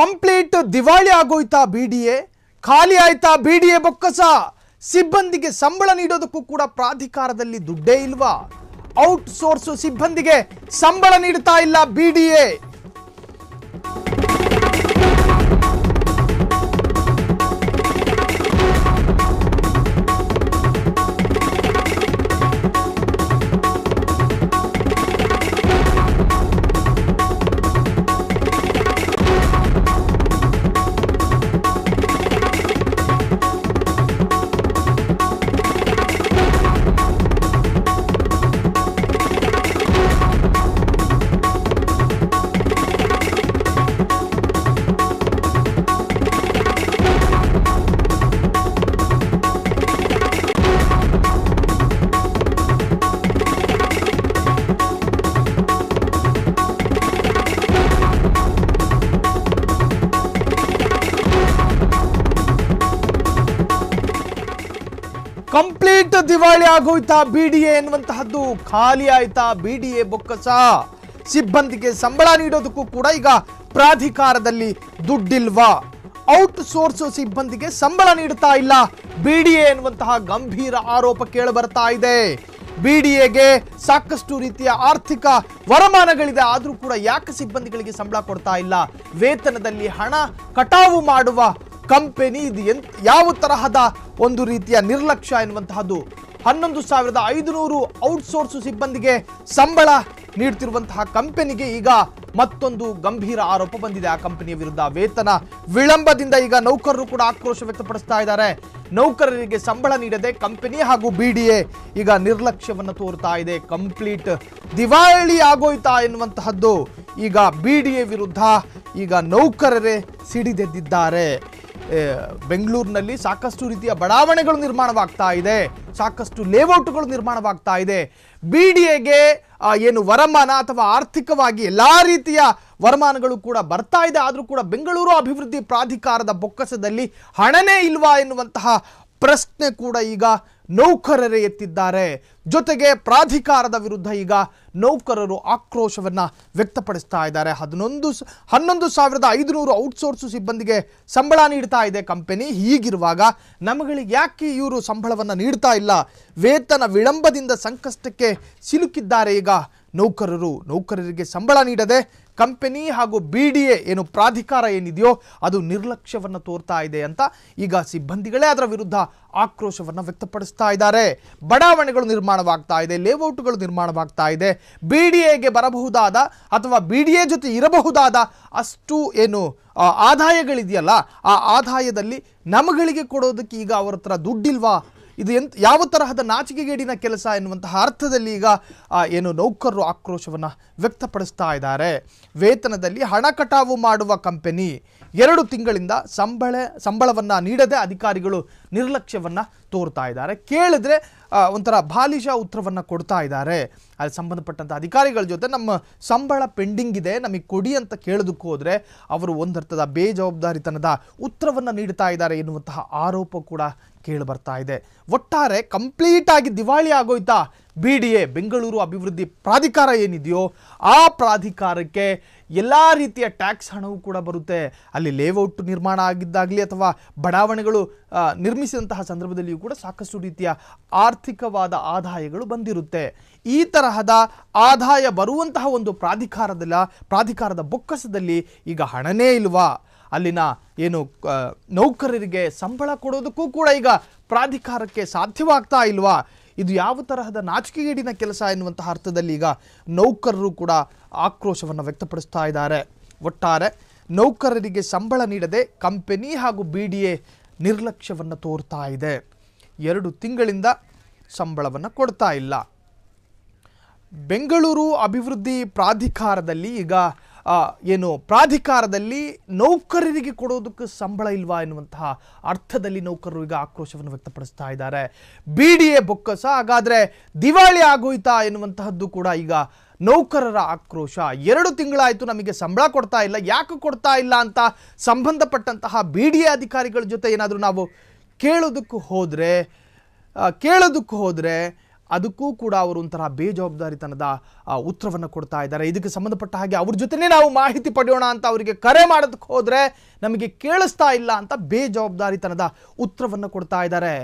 complete ದಿವಾಳಿ ಆಗೋಯ್ತಾ B D A ಖಾಲಿ ಆಯ್ತಾ ಬಿ ಡಿ ಎ ಬೊಕ್ಕಸ ಸಿಬ್ಬಂದಿಗೆ ಸಂಬಳ ನೀಡೋದಕ್ಕೂ ಕೂಡ ಪ್ರಾಧಿಕಾರದಲ್ಲಿ ದುಡ್ಡೇ ಇಲ್ವಾ ಔಟ್ ಸಿಬ್ಬಂದಿಗೆ ಸಂಬಳ ನೀಡ್ತಾ ಇಲ್ಲ ಬಿ ಡಿ ಎ ಕಂಪ್ಲೀಟ್ ದಿವಾಳಿ ಆಗೋಯ್ತಾ ಬಿ ಡಿ ಎ ಎನ್ನುವಂತಹದ್ದು ಖಾಲಿ ಆಯ್ತಾ ಬಿ ಡಿ ಎ ಬೊಕ್ಕಸ ಸಿಬ್ಬಂದಿಗೆ ಸಂಬಳ ನೀಡೋದಕ್ಕೂ ಕೂಡ ಈಗ ಪ್ರಾಧಿಕಾರದಲ್ಲಿ ದುಡ್ಡಿಲ್ವಾ ಔಟ್ ಸೋರ್ಸ್ ಸಿಬ್ಬಂದಿಗೆ ಸಂಬಳ ನೀಡುತ್ತಾ ಇಲ್ಲ ಬಿ ಡಿ ಎ ಎನ್ನುವಂತಹ ಗಂಭೀರ ಆರೋಪ ಕೇಳಿ ಬರ್ತಾ ಇದೆ ಬಿ ಡಿ ಎಗೆ ಸಾಕಷ್ಟು ರೀತಿಯ ಆರ್ಥಿಕ ವರಮಾನಗಳಿದೆ ಆದರೂ ಕೂಡ ಯಾಕೆ ಸಿಬ್ಬಂದಿಗಳಿಗೆ ಸಂಬಳ ಕೊಡ್ತಾ ಇಲ್ಲ ವೇತನದಲ್ಲಿ ಹಣ ಕಟಾವು ಮಾಡುವ ಕಂಪೆನಿ ಇದು ಎಂತ ಯಾವ ತರಹದ ಒಂದು ರೀತಿಯ ನಿರ್ಲಕ್ಷ್ಯ ಎನ್ನುವಂತಹದ್ದು ಹನ್ನೊಂದು ಸಾವಿರದ ಐದುನೂರು ಔಟ್ಸೋರ್ಸ್ ಸಿಬ್ಬಂದಿಗೆ ಸಂಬಳ ನೀಡ್ತಿರುವಂತಹ ಕಂಪನಿಗೆ ಈಗ ಮತ್ತೊಂದು ಗಂಭೀರ ಆರೋಪ ಬಂದಿದೆ ಆ ಕಂಪನಿಯ ವಿರುದ್ಧ ವೇತನ ವಿಳಂಬದಿಂದ ಈಗ ನೌಕರರು ಕೂಡ ಆಕ್ರೋಶ ವ್ಯಕ್ತಪಡಿಸ್ತಾ ಇದ್ದಾರೆ ನೌಕರರಿಗೆ ಸಂಬಳ ನೀಡದೆ ಕಂಪನಿ ಹಾಗೂ ಬಿ ಡಿ ಎ ಈಗ ನಿರ್ಲಕ್ಷ್ಯವನ್ನು ತೋರ್ತಾ ಇದೆ ಕಂಪ್ಲೀಟ್ ದಿವಾಳಿ ಆಗೋಯ್ತಾ ಎನ್ನುವಂತಹದ್ದು ಈಗ ಬಿ ಡಿ ಎ ವಿರುದ್ಧ ಈಗ ನೌಕರರೇ ಸಿಡಿದೆದ್ದಿದ್ದಾರೆ ಬೆಂಗಳೂರಿನಲ್ಲಿ ಸಾಕಷ್ಟು ರೀತಿಯ ಬಡಾವಣೆಗಳು ನಿರ್ಮಾಣವಾಗ್ತಾ ಇದೆ ಸಾಕಷ್ಟು ಲೇಔಟ್ಗಳು ನಿರ್ಮಾಣವಾಗ್ತಾ ಇದೆ ಬಿ ಡಿ ಎಗೆ ಏನು ವರಮಾನ ಅಥವಾ ಆರ್ಥಿಕವಾಗಿ ಎಲ್ಲ ರೀತಿಯ ವರಮಾನಗಳು ಕೂಡ ಬರ್ತಾ ಇದೆ ಆದರೂ ಕೂಡ ಬೆಂಗಳೂರು ಅಭಿವೃದ್ಧಿ ಪ್ರಾಧಿಕಾರದ ಬೊಕ್ಕಸದಲ್ಲಿ ಹಣನೇ ಇಲ್ವಾ ಎನ್ನುವಂತಹ ಪ್ರಶ್ನೆ ಕೂಡ ಈಗ ನೌಕರರೇ ಎತ್ತಿದ್ದಾರೆ ಜೊತೆಗೆ ಪ್ರಾಧಿಕಾರದ ವಿರುದ್ಧ ಈಗ ನೌಕರರು ಆಕ್ರೋಶವನ್ನು ವ್ಯಕ್ತಪಡಿಸ್ತಾ ಇದ್ದಾರೆ ಹದಿನೊಂದು ಹನ್ನೊಂದು ಸಾವಿರದ ಐದುನೂರು ಔಟ್ಸೋರ್ಸು ಸಿಬ್ಬಂದಿಗೆ ಸಂಬಳ ನೀಡ್ತಾ ಇದೆ ಕಂಪೆನಿ ಹೀಗಿರುವಾಗ ನಮಗಳಿಗೆ ಯಾಕೆ ಇವರು ಸಂಬಳವನ್ನು ನೀಡ್ತಾ ಇಲ್ಲ ವೇತನ ವಿಳಂಬದಿಂದ ಸಂಕಷ್ಟಕ್ಕೆ ಸಿಲುಕಿದ್ದಾರೆ ಈಗ ನೌಕರರು ನೌಕರರಿಗೆ ಸಂಬಳ ನೀಡದೆ ಕಂಪನಿ ಹಾಗೂ ಬಿ ಡಿ ಎ ಏನು ಪ್ರಾಧಿಕಾರ ಏನಿದೆಯೋ ಅದು ನಿರ್ಲಕ್ಷ್ಯವನ್ನು ತೋರ್ತಾ ಇದೆ ಅಂತ ಈಗ ಸಿಬ್ಬಂದಿಗಳೇ ಅದರ ವಿರುದ್ಧ ಆಕ್ರೋಶವನ್ನು ವ್ಯಕ್ತಪಡಿಸ್ತಾ ಇದ್ದಾರೆ ಬಡಾವಣೆಗಳು ನಿರ್ಮಾಣ ನಿರ್ಮಾಣವಾಗ್ತಾ ಇದೆ ಲೇಔಟ್ಗಳು ನಿರ್ಮಾಣವಾಗ್ತಾ ಇದೆ ಬಿ ಡಿ ಎಗೆ ಬರಬಹುದಾದ ಅಥವಾ ಬಿ ಡಿ ಎ ಜೊತೆ ಇರಬಹುದಾದ ಅಷ್ಟು ಏನು ಆದಾಯಗಳಿದೆಯಲ್ಲ ಆ ಆದಾಯದಲ್ಲಿ ನಮಗಳಿಗೆ ಕೊಡೋದಕ್ಕೆ ಈಗ ಅವ್ರ ಹತ್ರ ದುಡ್ಡಿಲ್ವಾ ಇದು ಎಂತ ಯಾವ ತರಹದ ನಾಚಿಕೆಗೇಡಿನ ಕೆಲಸ ಎನ್ನುವಂತಹ ಅರ್ಥದಲ್ಲಿ ಈಗ ಏನು ನೌಕರರು ಆಕ್ರೋಶವನ್ನು ವ್ಯಕ್ತಪಡಿಸ್ತಾ ಇದ್ದಾರೆ ವೇತನದಲ್ಲಿ ಹಣ ಕಟಾವು ಮಾಡುವ ಕಂಪೆನಿ ಎರಡು ತಿಂಗಳಿಂದ ಸಂಬಳ ಸಂಬಳವನ್ನು ನೀಡದೆ ಅಧಿಕಾರಿಗಳು ನಿರ್ಲಕ್ಷ್ಯವನ್ನು ತೋರ್ತಾ ಇದ್ದಾರೆ ಕೇಳಿದ್ರೆ ಒಂಥರ ಬಾಲಿಷ ಉತ್ತರವನ್ನು ಕೊಡ್ತಾ ಇದ್ದಾರೆ ಅಲ್ಲಿ ಸಂಬಂಧಪಟ್ಟಂಥ ಅಧಿಕಾರಿಗಳ ಜೊತೆ ನಮ್ಮ ಸಂಬಳ ಪೆಂಡಿಂಗ್ ಇದೆ ನಮಗೆ ಕೊಡಿ ಅಂತ ಕೇಳೋದಕ್ಕೆ ಹೋದರೆ ಅವರು ಒಂದರ್ಥದ ಬೇಜವಾಬ್ದಾರಿತನದ ಉತ್ತರವನ್ನು ನೀಡ್ತಾ ಇದ್ದಾರೆ ಎನ್ನುವಂತಹ ಆರೋಪ ಕೂಡ ಕೇಳಿ ಬರ್ತಾ ಇದೆ ಒಟ್ಟಾರೆ ಕಂಪ್ಲೀಟ್ ಆಗಿ ದಿವಾಳಿ ಆಗೋಯ್ತಾ ಬಿ ಡಿ ಎ ಬೆಂಗಳೂರು ಅಭಿವೃದ್ಧಿ ಪ್ರಾಧಿಕಾರ ಏನಿದೆಯೋ ಆ ಪ್ರಾಧಿಕಾರಕ್ಕೆ ಎಲ್ಲ ರೀತಿಯ ಟ್ಯಾಕ್ಸ್ ಹಣವು ಕೂಡ ಬರುತ್ತೆ ಅಲ್ಲಿ ಲೇಔಟ್ ನಿರ್ಮಾಣ ಆಗಿದ್ದಾಗಲಿ ಅಥವಾ ಬಡಾವಣೆಗಳು ನಿರ್ಮಿಸಿದಂತಹ ಸಂದರ್ಭದಲ್ಲಿ ಕೂಡ ಸಾಕಷ್ಟು ರೀತಿಯ ಆರ್ಥಿಕವಾದ ಆದಾಯಗಳು ಬಂದಿರುತ್ತೆ ಈ ತರಹದ ಆದಾಯ ಬರುವಂತಹ ಒಂದು ಪ್ರಾಧಿಕಾರದಲ್ಲ ಪ್ರಾಧಿಕಾರದ ಬೊಕ್ಕಸದಲ್ಲಿ ಈಗ ಹಣನೇ ಇಲ್ವಾ ಅಲ್ಲಿನ ಏನು ನೌಕರರಿಗೆ ಸಂಬಳ ಕೊಡೋದಕ್ಕೂ ಕೂಡ ಈಗ ಪ್ರಾಧಿಕಾರಕ್ಕೆ ಸಾಧ್ಯವಾಗ್ತಾ ಇಲ್ವಾ ಇದು ಯಾವ ತರಹದ ನಾಚಿಕೆಗೇಡಿನ ಕೆಲಸ ಎನ್ನುವಂತಹ ಅರ್ಥದಲ್ಲಿ ಈಗ ನೌಕರರು ಕೂಡ ಆಕ್ರೋಶವನ್ನು ವ್ಯಕ್ತಪಡಿಸ್ತಾ ಇದ್ದಾರೆ ಒಟ್ಟಾರೆ ನೌಕರರಿಗೆ ಸಂಬಳ ನೀಡದೆ ಕಂಪೆನಿ ಹಾಗೂ ಬಿ ಡಿ ಎ ನಿರ್ಲಕ್ಷ್ಯವನ್ನು ತೋರ್ತಾ ಇದೆ ಎರಡು ತಿಂಗಳಿಂದ ಸಂಬಳವನ್ನು ಕೊಡ್ತಾ ಇಲ್ಲ ಬೆಂಗಳೂರು ಅಭಿವೃದ್ಧಿ ಪ್ರಾಧಿಕಾರದಲ್ಲಿ ಈಗ ಏನು ಪ್ರಾಧಿಕಾರದಲ್ಲಿ ನೌಕರರಿಗೆ ಕೊಡೋದಕ್ಕೆ ಸಂಬಳ ಇಲ್ವಾ ಎನ್ನುವಂತಹ ಅರ್ಥದಲ್ಲಿ ನೌಕರರು ಈಗ ಆಕ್ರೋಶವನ್ನು ವ್ಯಕ್ತಪಡಿಸ್ತಾ ಇದ್ದಾರೆ ಬಿ ಡಿ ಎ ಬೊಕ್ಕಸ ಹಾಗಾದರೆ ದಿವಾಳಿ ಆಗೋಯ್ತಾ ಎನ್ನುವಂತಹದ್ದು ಕೂಡ ಈಗ ನೌಕರರ ಆಕ್ರೋಶ ಎರಡು ತಿಂಗಳಾಯಿತು ನಮಗೆ ಸಂಬಳ ಕೊಡ್ತಾ ಇಲ್ಲ ಯಾಕೆ ಕೊಡ್ತಾ ಇಲ್ಲ ಅಂತ ಸಂಬಂಧಪಟ್ಟಂತಹ ಬಿ ಡಿ ಎ ಅಧಿಕಾರಿಗಳ ಜೊತೆ ಏನಾದರೂ ನಾವು ಕೇಳೋದಕ್ಕೂ ಹೋದರೆ ಕೇಳೋದಕ್ಕೂ ಹೋದರೆ ಅದಕ್ಕೂ ಕೂಡ ಅವರು ಒಂಥರ ಬೇಜವಾಬ್ದಾರಿತನದ ಉತ್ತರವನ್ನು ಕೊಡ್ತಾ ಇದ್ದಾರೆ ಇದಕ್ಕೆ ಸಂಬಂಧಪಟ್ಟ ಹಾಗೆ ಅವ್ರ ಜೊತೆನೇ ನಾವು ಮಾಹಿತಿ ಪಡೆಯೋಣ ಅಂತ ಅವರಿಗೆ ಕರೆ ಮಾಡೋದಕ್ಕೆ ಹೋದರೆ ನಮಗೆ ಕೇಳಿಸ್ತಾ ಇಲ್ಲ ಅಂತ ಬೇಜವಾಬ್ದಾರಿತನದ ಉತ್ತರವನ್ನು ಕೊಡ್ತಾ ಇದ್ದಾರೆ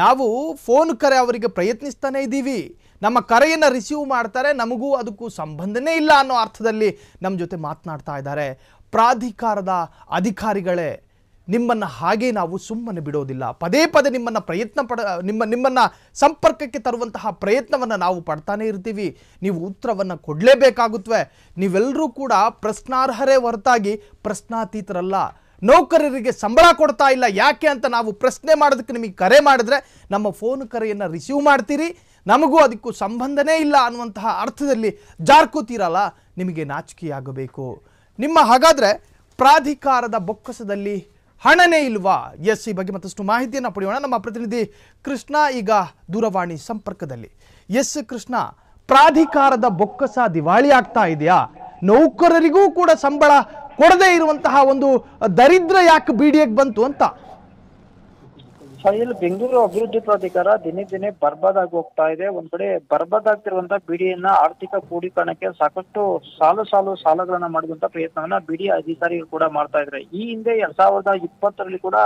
ನಾವು ಫೋನ್ ಕರೆ ಅವರಿಗೆ ಪ್ರಯತ್ನಿಸ್ತಾನೇ ಇದ್ದೀವಿ ನಮ್ಮ ಕರೆಯನ್ನು ರಿಸೀವ್ ಮಾಡ್ತಾರೆ ನಮಗೂ ಅದಕ್ಕೂ ಸಂಬಂಧನೇ ಇಲ್ಲ ಅನ್ನೋ ಅರ್ಥದಲ್ಲಿ ನಮ್ಮ ಜೊತೆ ಮಾತನಾಡ್ತಾ ಇದ್ದಾರೆ ಪ್ರಾಧಿಕಾರದ ಅಧಿಕಾರಿಗಳೇ ನಿಮ್ಮನ್ನು ಹಾಗೆ ನಾವು ಸುಮ್ಮನೆ ಬಿಡೋದಿಲ್ಲ ಪದೇ ಪದೇ ನಿಮ್ಮನ್ನು ಪ್ರಯತ್ನ ಪಡ ನಿಮ್ಮ ನಿಮ್ಮನ್ನು ಸಂಪರ್ಕಕ್ಕೆ ತರುವಂತಹ ಪ್ರಯತ್ನವನ್ನು ನಾವು ಪಡ್ತಾನೇ ಇರ್ತೀವಿ ನೀವು ಉತ್ತರವನ್ನು ಕೊಡಲೇಬೇಕಾಗುತ್ತವೆ ನೀವೆಲ್ಲರೂ ಕೂಡ ಪ್ರಶ್ನಾರ್ಹರೇ ಹೊರತಾಗಿ ಪ್ರಶ್ನಾತೀತರಲ್ಲ ನೌಕರರಿಗೆ ಸಂಬಳ ಕೊಡ್ತಾ ಇಲ್ಲ ಯಾಕೆ ಅಂತ ನಾವು ಪ್ರಶ್ನೆ ಮಾಡೋದಕ್ಕೆ ನಿಮಗೆ ಕರೆ ಮಾಡಿದ್ರೆ ನಮ್ಮ ಫೋನ್ ಕರೆಯನ್ನು ರಿಸೀವ್ ಮಾಡ್ತೀರಿ ನಮಗೂ ಅದಕ್ಕೂ ಸಂಬಂಧನೇ ಇಲ್ಲ ಅನ್ನುವಂತಹ ಅರ್ಥದಲ್ಲಿ ಜಾರ್ಕೋತೀರಲ್ಲ ನಿಮಗೆ ನಾಚಿಕೆಯಾಗಬೇಕು ನಿಮ್ಮ ಹಾಗಾದರೆ ಪ್ರಾಧಿಕಾರದ ಬೊಕ್ಕಸದಲ್ಲಿ ಹಣನೇ ಇಲ್ವಾ ಎಸ್ ಈ ಬಗ್ಗೆ ಮತ್ತಷ್ಟು ಮಾಹಿತಿಯನ್ನು ಪಡೆಯೋಣ ನಮ್ಮ ಪ್ರತಿನಿಧಿ ಕೃಷ್ಣ ಈಗ ದೂರವಾಣಿ ಸಂಪರ್ಕದಲ್ಲಿ ಎಸ್ ಕೃಷ್ಣ ಪ್ರಾಧಿಕಾರದ ಬೊಕ್ಕಸ ದಿವಾಳಿ ಆಗ್ತಾ ಇದೆಯಾ ನೌಕರರಿಗೂ ಕೂಡ ಸಂಬಳ ಕೊಡದೇ ಇರುವಂತಹ ಒಂದು ದರಿದ್ರ ಯಾಕೆ ಬಿಡಿಯಕ್ಕೆ ಬಂತು ಅಂತ ಸಹಿಲ್ ಬೆಂಗಳೂರು ಅಭಿವೃದ್ಧಿ ಪ್ರಾಧಿಕಾರ ದಿನೇ ದಿನೇ ಆಗಿ ಹೋಗ್ತಾ ಇದೆ ಒಂದ್ ಕಡೆ ಬರ್ಬಾದಾಗ್ತಿರುವಂತ ಬಿಡಿಯನ್ನ ಆರ್ಥಿಕ ಕೂಡೀಕರಣಕ್ಕೆ ಸಾಕಷ್ಟು ಸಾಲು ಸಾಲು ಸಾಲಗಳನ್ನ ಮಾಡುವಂತ ಪ್ರಯತ್ನವನ್ನ ಬಿಡಿ ಅಧಿಕಾರಿಗಳು ಕೂಡ ಮಾಡ್ತಾ ಇದ್ರೆ ಈ ಹಿಂದೆ ಎರಡ್ ಸಾವಿರದ ಇಪ್ಪತ್ತರಲ್ಲಿ ಕೂಡ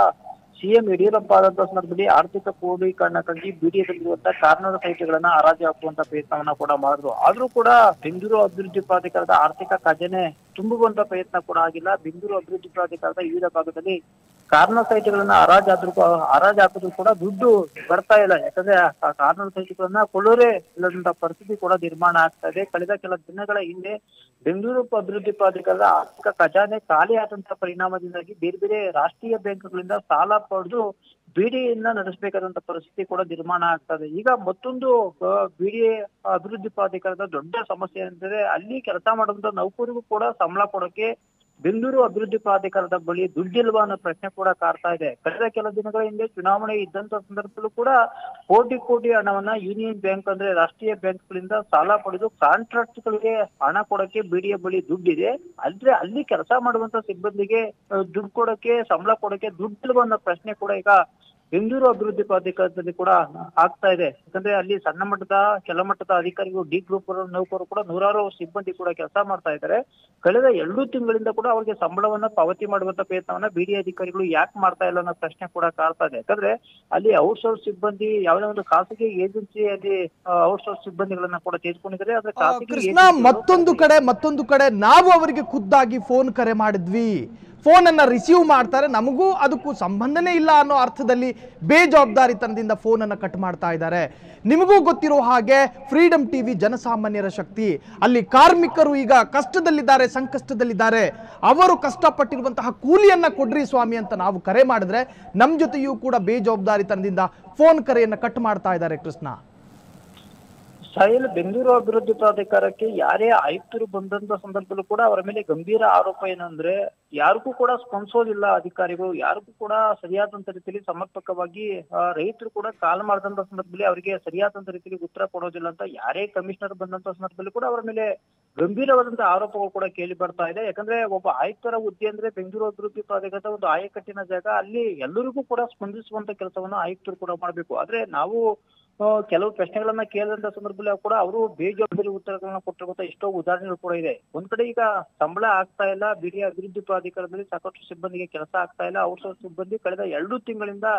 ಸಿಎಂ ಯಡಿಯೂರಪ್ಪ ಆದಂತಹ ಸಂದರ್ಭದಲ್ಲಿ ಆರ್ಥಿಕ ಕ್ರೋಢೀಕರಣಕ್ಕಾಗಿ ಬಿಡಿಯಲ್ಲಿರುವಂತ ಕಾರಣದ ಸೈಟ್ಗಳನ್ನ ಹರಾಜು ಹಾಕುವಂತ ಪ್ರಯತ್ನವನ್ನ ಕೂಡ ಮಾಡಿದ್ರು ಆದ್ರೂ ಕೂಡ ಬೆಂಗಳೂರು ಅಭಿವೃದ್ಧಿ ಪ್ರಾಧಿಕಾರದ ಆರ್ಥಿಕ ಖಜಾನೆ ತುಂಬುವಂತ ಪ್ರಯತ್ನ ಕೂಡ ಆಗಿಲ್ಲ ಬೆಂಗಳೂರು ಅಭಿವೃದ್ಧಿ ಪ್ರಾಧಿಕಾರದ ವಿವಿಧ ಭಾಗದಲ್ಲಿ ಕಾರ್ನರ್ ಸೈಟ್ಗಳನ್ನ ಹರಾಜಾದ್ರೂ ಹರಾಜಾಕಿದ್ರು ಕೂಡ ದುಡ್ಡು ಬರ್ತಾ ಇಲ್ಲ ಯಾಕಂದ್ರೆ ಕಾರ್ನರ್ ಸೈಟ್ಗಳನ್ನ ಕೊಳ್ಳೋರೆ ಇಲ್ಲದಂತ ಪರಿಸ್ಥಿತಿ ಕೂಡ ನಿರ್ಮಾಣ ಆಗ್ತಾ ಇದೆ ಕಳೆದ ಕೆಲ ದಿನಗಳ ಹಿಂದೆ ಬೆಂಗಳೂರು ಅಭಿವೃದ್ಧಿ ಪ್ರಾಧಿಕಾರದ ಆರ್ಥಿಕ ಖಜಾನೆ ಖಾಲಿ ಆದಂತ ಪರಿಣಾಮದಿಂದಾಗಿ ಬೇರೆ ಬೇರೆ ರಾಷ್ಟ್ರೀಯ ಬ್ಯಾಂಕ್ಗಳಿಂದ ಸಾಲ ಪಡೆದು ಬಿಡಿಯನ್ನ ನಡೆಸಬೇಕಾದಂತ ಪರಿಸ್ಥಿತಿ ಕೂಡ ನಿರ್ಮಾಣ ಆಗ್ತದೆ ಈಗ ಮತ್ತೊಂದು ಬಿಡಿಎ ಅಭಿವೃದ್ಧಿ ಪ್ರಾಧಿಕಾರದ ದೊಡ್ಡ ಸಮಸ್ಯೆ ಅಂತಂದ್ರೆ ಅಲ್ಲಿ ಕೆಲಸ ಮಾಡುವಂತ ನೌಕರಿಗೂ ಕೂಡ ಸಂಬಳ ಕೊಡೋಕೆ ಬೆಂಗಳೂರು ಅಭಿವೃದ್ಧಿ ಪ್ರಾಧಿಕಾರದ ಬಳಿ ದುಡ್ಡಿಲ್ವಾ ಅನ್ನೋ ಪ್ರಶ್ನೆ ಕೂಡ ಕಾಡ್ತಾ ಇದೆ ಕಳೆದ ಕೆಲ ದಿನಗಳ ಹಿಂದೆ ಚುನಾವಣೆ ಇದ್ದಂತ ಸಂದರ್ಭದಲ್ಲೂ ಕೂಡ ಕೋಟಿ ಕೋಟಿ ಹಣವನ್ನ ಯೂನಿಯನ್ ಬ್ಯಾಂಕ್ ಅಂದ್ರೆ ರಾಷ್ಟ್ರೀಯ ಬ್ಯಾಂಕ್ ಗಳಿಂದ ಸಾಲ ಪಡೆದು ಕಾಂಟ್ರಾಕ್ಟ್ ಗಳಿಗೆ ಹಣ ಕೊಡಕ್ಕೆ ಬಿಡಿಯ ಬಳಿ ದುಡ್ಡಿದೆ ಅಂದ್ರೆ ಅಲ್ಲಿ ಕೆಲಸ ಮಾಡುವಂತ ಸಿಬ್ಬಂದಿಗೆ ದುಡ್ಡು ಕೊಡಕ್ಕೆ ಸಂಬಳ ಕೊಡಕ್ಕೆ ದುಡ್ಡಿಲ್ವಾ ಅನ್ನೋ ಪ್ರಶ್ನೆ ಕೂಡ ಈಗ ಬೆಂಗಳೂರು ಅಭಿವೃದ್ಧಿ ಪ್ರಾಧಿಕಾರದಲ್ಲಿ ಕೂಡ ಆಗ್ತಾ ಇದೆ ಯಾಕಂದ್ರೆ ಅಲ್ಲಿ ಸಣ್ಣ ಮಟ್ಟದ ಕೆಲ ಮಟ್ಟದ ಅಧಿಕಾರಿಗಳು ಡಿ ಗ್ರೂಪ್ ನೌಕರರು ಕೂಡ ನೂರಾರು ಸಿಬ್ಬಂದಿ ಕೂಡ ಕೆಲಸ ಮಾಡ್ತಾ ಇದ್ದಾರೆ ಕಳೆದ ಎರಡು ತಿಂಗಳಿಂದ ಕೂಡ ಅವರಿಗೆ ಸಂಬಳವನ್ನ ಪಾವತಿ ಮಾಡುವಂತ ಪ್ರಯತ್ನವನ್ನ ಬಿಡಿ ಅಧಿಕಾರಿಗಳು ಯಾಕೆ ಮಾಡ್ತಾ ಇಲ್ಲ ಅನ್ನೋ ಪ್ರಶ್ನೆ ಕೂಡ ಕಾಡ್ತಾ ಇದೆ ಯಾಕಂದ್ರೆ ಅಲ್ಲಿ ಔಟ್ಸೋರ್ಸ್ ಸಿಬ್ಬಂದಿ ಯಾವುದೇ ಒಂದು ಖಾಸಗಿ ಏಜೆನ್ಸಿಯಲ್ಲಿ ಔಟ್ಸೋರ್ಸ್ ಸಿಬ್ಬಂದಿಗಳನ್ನ ಕೂಡ ತೆಗೆದುಕೊಂಡಿದ್ದಾರೆ ಆದ್ರೆ ಖಾಸಗಿ ಮತ್ತೊಂದು ಕಡೆ ಮತ್ತೊಂದು ಕಡೆ ನಾವು ಅವರಿಗೆ ಖುದ್ದಾಗಿ ಫೋನ್ ಕರೆ ಮಾಡಿದ್ವಿ ಫೋನನ್ನು ರಿಸೀವ್ ಮಾಡ್ತಾರೆ ನಮಗೂ ಅದಕ್ಕೂ ಸಂಬಂಧನೇ ಇಲ್ಲ ಅನ್ನೋ ಅರ್ಥದಲ್ಲಿ ಬೇಜವಾಬ್ದಾರಿತನದಿಂದ ಫೋನನ್ನು ಕಟ್ ಮಾಡ್ತಾ ಇದ್ದಾರೆ ನಿಮಗೂ ಗೊತ್ತಿರೋ ಹಾಗೆ ಫ್ರೀಡಮ್ ಟಿ ವಿ ಜನಸಾಮಾನ್ಯರ ಶಕ್ತಿ ಅಲ್ಲಿ ಕಾರ್ಮಿಕರು ಈಗ ಕಷ್ಟದಲ್ಲಿದ್ದಾರೆ ಸಂಕಷ್ಟದಲ್ಲಿದ್ದಾರೆ ಅವರು ಕಷ್ಟಪಟ್ಟಿರುವಂತಹ ಕೂಲಿಯನ್ನು ಕೊಡ್ರಿ ಸ್ವಾಮಿ ಅಂತ ನಾವು ಕರೆ ಮಾಡಿದ್ರೆ ನಮ್ಮ ಜೊತೆಯೂ ಕೂಡ ಬೇಜವಾಬ್ದಾರಿತನದಿಂದ ಫೋನ್ ಕರೆಯನ್ನು ಕಟ್ ಮಾಡ್ತಾ ಇದ್ದಾರೆ ಕೃಷ್ಣ ಸಾಹಿಲ್ ಬೆಂಗಳೂರು ಅಭಿವೃದ್ಧಿ ಪ್ರಾಧಿಕಾರಕ್ಕೆ ಯಾರೇ ಆಯುಕ್ತರು ಬಂದಂತ ಸಂದರ್ಭದಲ್ಲೂ ಕೂಡ ಅವರ ಮೇಲೆ ಗಂಭೀರ ಆರೋಪ ಏನಂದ್ರೆ ಯಾರಿಗೂ ಕೂಡ ಸ್ಪಂದಿಸೋದಿಲ್ಲ ಅಧಿಕಾರಿಗಳು ಯಾರಿಗೂ ಕೂಡ ಸರಿಯಾದಂತ ರೀತಿಯಲ್ಲಿ ಸಮರ್ಪಕವಾಗಿ ರೈತರು ಕೂಡ ಕಾಲ್ ಮಾಡಿದಂತ ಸಂದರ್ಭದಲ್ಲಿ ಅವರಿಗೆ ಸರಿಯಾದಂತ ರೀತಿಯಲ್ಲಿ ಉತ್ತರ ಕೊಡೋದಿಲ್ಲ ಅಂತ ಯಾರೇ ಕಮಿಷನರ್ ಬಂದಂತ ಸಂದರ್ಭದಲ್ಲಿ ಕೂಡ ಅವರ ಮೇಲೆ ಗಂಭೀರವಾದಂತಹ ಆರೋಪಗಳು ಕೂಡ ಕೇಳಿ ಬರ್ತಾ ಇದೆ ಯಾಕಂದ್ರೆ ಒಬ್ಬ ಆಯುಕ್ತರ ಹುದ್ದೆ ಅಂದ್ರೆ ಬೆಂಗಳೂರು ಅಭಿವೃದ್ಧಿ ಪ್ರಾಧಿಕಾರದ ಒಂದು ಆಯಕಟ್ಟಿನ ಜಾಗ ಅಲ್ಲಿ ಎಲ್ಲರಿಗೂ ಕೂಡ ಸ್ಪಂದಿಸುವಂತ ಕೆಲಸವನ್ನು ಆಯುಕ್ತರು ಕೂಡ ಮಾಡಬೇಕು ಆದ್ರೆ ನಾವು ಕೆಲವು ಪ್ರಶ್ನೆಗಳನ್ನ ಕೇಳಿದಂತ ಸಂದರ್ಭದಲ್ಲಿ ಕೂಡ ಅವರು ಬೇಜವಾಬ್ದಾರಿ ಉತ್ತರಗಳನ್ನ ಕೊಟ್ಟಿರುವಂತ ಎಷ್ಟೋ ಉದಾಹರಣೆಗಳು ಕೂಡ ಇದೆ ಒಂದ್ ಕಡೆ ಈಗ ಸಂಬಳ ಆಗ್ತಾ ಇಲ್ಲ ಬಿಡಿ ಅಭಿವೃದ್ಧಿ ಪ್ರಾಧಿಕಾರದಲ್ಲಿ ಸಾಕಷ್ಟು ಸಿಬ್ಬಂದಿಗೆ ಕೆಲಸ ಆಗ್ತಾ ಇಲ್ಲ ಔಷಧ ಸಿಬ್ಬಂದಿ ಕಳೆದ ಎರಡು ತಿಂಗಳಿಂದ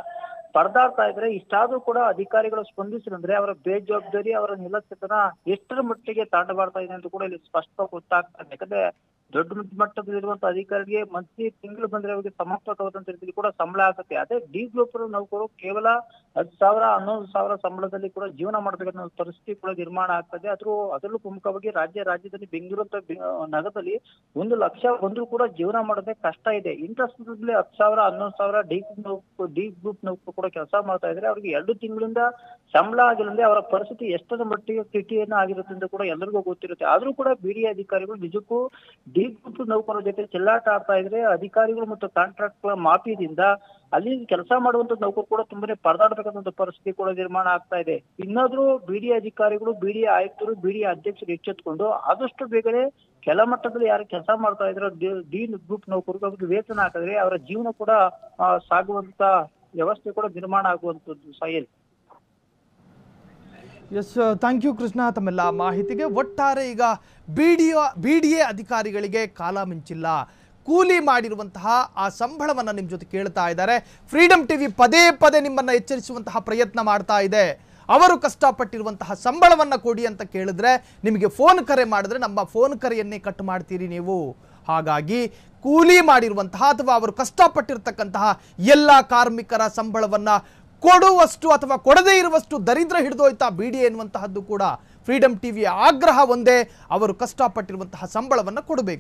ಪರದಾಡ್ತಾ ಇದ್ರೆ ಇಷ್ಟಾದ್ರೂ ಕೂಡ ಅಧಿಕಾರಿಗಳು ಸ್ಪಂದಿಸಿದ್ರೆ ಅವರ ಬೇಜವಾಬ್ದಾರಿ ಅವರ ನಿಲಕ್ಷ್ಯತನ ಎಷ್ಟರ ಮಟ್ಟಿಗೆ ಬರ್ತಾ ಇದೆ ಅಂತ ಕೂಡ ಇಲ್ಲಿ ಸ್ಪಷ್ಟವಾಗಿ ಗೊತ್ತಾಗ್ತಾ ಇದೆ ಯಾಕಂದ್ರೆ ದೊಡ್ಡ ಮಟ್ಟದಲ್ಲಿರುವಂತಹ ಅಧಿಕಾರಿಗೆ ಮಂತ್ಲಿ ತಿಂಗಳು ಬಂದ್ರೆ ಅವರಿಗೆ ಸಮರ್ಪಕವಾದಂತ ರೀತಿಯಲ್ಲಿ ಕೂಡ ಸಂಬಳ ಆಗುತ್ತೆ ಅದೇ ಡಿ ಗ್ರೂಪ್ ನೌಕರು ಕೇವಲ ಹತ್ತು ಸಾವಿರ ಹನ್ನೊಂದು ಸಾವಿರ ಸಂಬಳದಲ್ಲಿ ಕೂಡ ಜೀವನ ಮಾಡತಕ್ಕಂಥ ಪರಿಸ್ಥಿತಿ ಕೂಡ ನಿರ್ಮಾಣ ಆಗ್ತದೆ ಅದ್ರೂ ಅದರಲ್ಲೂ ಪ್ರಮುಖವಾಗಿ ರಾಜ್ಯ ರಾಜ್ಯದಲ್ಲಿ ಬೆಂಗಳೂರು ಅಂತ ನಗರದಲ್ಲಿ ಒಂದು ಲಕ್ಷ ಬಂದ್ರು ಕೂಡ ಜೀವನ ಮಾಡೋದೇ ಕಷ್ಟ ಇದೆ ಇಂಥ ಹತ್ತು ಸಾವಿರ ಹನ್ನೊಂದು ಸಾವಿರ ಡಿ ನೌಕರು ಡಿ ಗ್ರೂಪ್ ನೌಕರು ಕೂಡ ಕೆಲಸ ಮಾಡ್ತಾ ಇದ್ರೆ ಅವರಿಗೆ ಎರಡು ತಿಂಗಳಿಂದ ಸಂಬಳ ಆಗಿಲ್ಲದೆ ಅವರ ಪರಿಸ್ಥಿತಿ ಎಷ್ಟರ ಮಟ್ಟಿಗೆ ಸ್ಥಿತಿಯನ್ನು ಆಗಿರುತ್ತೆ ಅಂತ ಕೂಡ ಎಲ್ಲರಿಗೂ ಗೊತ್ತಿರುತ್ತೆ ಆದ್ರೂ ಕೂಡ ಬಿಡಿ ಅಧಿಕಾರಿಗಳು ನಿಜಕ್ಕೂ ದೀಪ್ ಗುಂಪು ನೌಕರರ ಜೊತೆ ಚೆಲ್ಲಾಟ ಆಡ್ತಾ ಇದ್ರೆ ಅಧಿಕಾರಿಗಳು ಮತ್ತು ಕಾಂಟ್ರಾಕ್ಟ್ ಗಳ ಮಾಫಿಯಿಂದ ಅಲ್ಲಿ ಕೆಲಸ ಮಾಡುವಂತ ನೌಕರು ಕೂಡ ತುಂಬಾನೇ ಪರದಾಡ್ಬೇಕಂತ ಪರಿಸ್ಥಿತಿ ಕೂಡ ನಿರ್ಮಾಣ ಆಗ್ತಾ ಇದೆ ಇನ್ನಾದ್ರೂ ಬಿಡಿ ಅಧಿಕಾರಿಗಳು ಬಿಡಿ ಆಯುಕ್ತರು ಬಿಡಿ ಅಧ್ಯಕ್ಷರು ಎಚ್ಚೆತ್ಕೊಂಡು ಆದಷ್ಟು ಬೇಗನೆ ಕೆಲ ಮಟ್ಟದಲ್ಲಿ ಯಾರು ಕೆಲಸ ಮಾಡ್ತಾ ಇದ್ರೋ ಡಿ ಗ್ರೂಪ್ ನೌಕರರು ಅವ್ರಿಗೆ ವೇತನ ಹಾಕಿದ್ರೆ ಅವರ ಜೀವನ ಕೂಡ ಸಾಗುವಂತ ವ್ಯವಸ್ಥೆ ಕೂಡ ನಿರ್ಮಾಣ ಆಗುವಂತದ್ದು ಸಹ ಎಸ್ ಥ್ಯಾಂಕ್ ಯು ಕೃಷ್ಣ ತಮ್ಮೆಲ್ಲ ಮಾಹಿತಿಗೆ ಒಟ್ಟಾರೆ ಈಗ B D B D A ಅಧಿಕಾರಿಗಳಿಗೆ ಕಾಲ ಮಿಂಚಿಲ್ಲ ಕೂಲಿ ಮಾಡಿರುವಂತಹ ಆ ಸಂಬಳವನ್ನು ನಿಮ್ಮ ಜೊತೆ ಕೇಳ್ತಾ ಇದ್ದಾರೆ ಫ್ರೀಡಮ್ ಟಿವಿ ಪದೇ ಪದೇ ನಿಮ್ಮನ್ನು ಎಚ್ಚರಿಸುವಂತಹ ಪ್ರಯತ್ನ ಮಾಡ್ತಾ ಇದೆ ಅವರು ಕಷ್ಟಪಟ್ಟಿರುವಂತಹ ಸಂಬಳವನ್ನು ಕೊಡಿ ಅಂತ ಕೇಳಿದ್ರೆ ನಿಮಗೆ ಫೋನ್ ಕರೆ ಮಾಡಿದ್ರೆ ನಮ್ಮ ಫೋನ್ ಕರೆಯನ್ನೇ ಕಟ್ ಮಾಡ್ತೀರಿ ನೀವು ಹಾಗಾಗಿ ಕೂಲಿ ಮಾಡಿರುವಂತಹ ಅಥವಾ ಅವರು ಕಷ್ಟಪಟ್ಟಿರ್ತಕ್ಕಂತಹ ಎಲ್ಲ ಕಾರ್ಮಿಕರ ಸಂಬಳವನ್ನು ಕೊಡುವಷ್ಟು ಅಥವಾ ಕೊಡದೇ ಇರುವಷ್ಟು ದರಿದ್ರ ಹಿಡಿದೋಯ್ತಾ ಬಿ ಡಿ ಎನ್ನುವಂತಹದ್ದು ಕೂಡ ಫ್ರೀಡಮ್ ಟಿವಿಯ ಆಗ್ರಹ ಒಂದೇ ಅವರು ಕಷ್ಟಪಟ್ಟಿರುವಂತಹ ಸಂಬಳವನ್ನು ಕೊಡಬೇಕು